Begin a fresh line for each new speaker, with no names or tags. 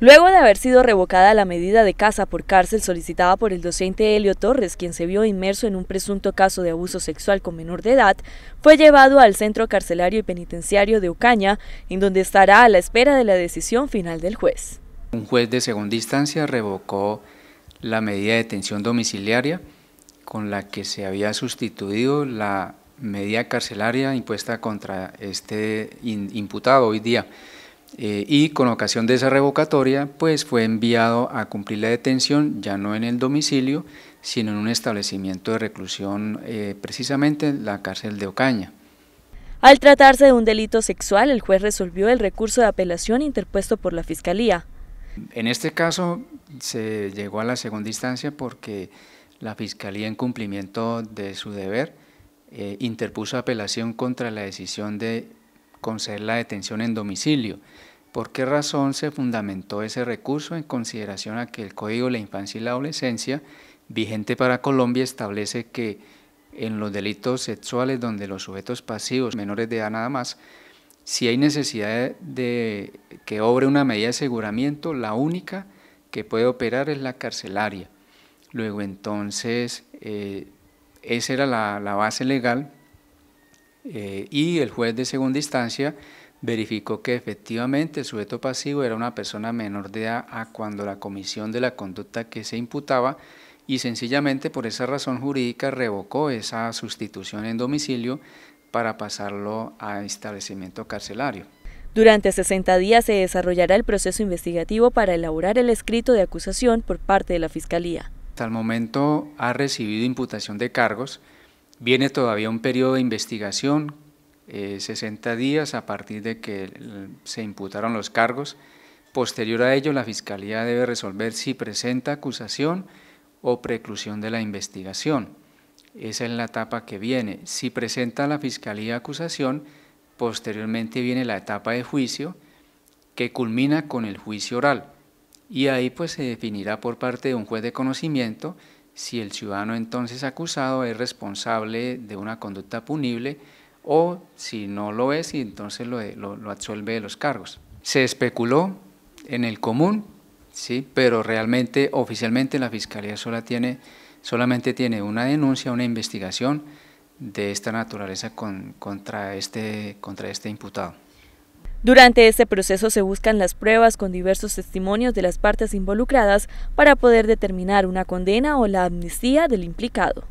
Luego de haber sido revocada la medida de casa por cárcel solicitada por el docente Helio Torres, quien se vio inmerso en un presunto caso de abuso sexual con menor de edad, fue llevado al centro carcelario y penitenciario de Ucaña, en donde estará a la espera de la decisión final del juez.
Un juez de segunda instancia revocó la medida de detención domiciliaria con la que se había sustituido la medida carcelaria impuesta contra este imputado hoy día. Eh, y con ocasión de esa revocatoria, pues fue enviado a cumplir la detención, ya no en el domicilio, sino en un establecimiento de reclusión, eh, precisamente en la cárcel de Ocaña.
Al tratarse de un delito sexual, el juez resolvió el recurso de apelación interpuesto por la Fiscalía.
En este caso se llegó a la segunda instancia porque la Fiscalía, en cumplimiento de su deber, eh, interpuso apelación contra la decisión de conceder la detención en domicilio. ¿Por qué razón se fundamentó ese recurso en consideración a que el Código de la Infancia y la Adolescencia vigente para Colombia establece que en los delitos sexuales donde los sujetos pasivos menores de edad nada más, si hay necesidad de, que obre una medida de aseguramiento, la única que puede operar es la carcelaria. Luego entonces, eh, esa era la base legal eh, y el juez de segunda instancia verificó que efectivamente el sujeto pasivo era una persona menor de edad a cuando la comisión de la conducta que se imputaba y sencillamente por esa razón jurídica revocó esa sustitución en domicilio para pasarlo a establecimiento carcelario.
Durante 60 días se desarrollará el proceso investigativo para elaborar el escrito de acusación por parte de la Fiscalía.
Hasta el momento ha recibido imputación de cargos, Viene todavía un periodo de investigación, 60 eh, días a partir de que eh, se imputaron los cargos. Posterior a ello, la Fiscalía debe resolver si presenta acusación o preclusión de la investigación. Esa es la etapa que viene. Si presenta la Fiscalía acusación, posteriormente viene la etapa de juicio que culmina con el juicio oral. Y ahí pues se definirá por parte de un juez de conocimiento si el ciudadano entonces acusado es responsable de una conducta punible o si no lo es y entonces lo, lo, absuelve de los cargos. Se especuló en el común, sí, pero realmente oficialmente la Fiscalía solamente tiene una denuncia, una investigación de esta naturaleza contra, este, contra este imputado.
Durante este proceso se buscan las pruebas con diversos testimonios de las partes involucradas para poder determinar una condena o la amnistía del implicado.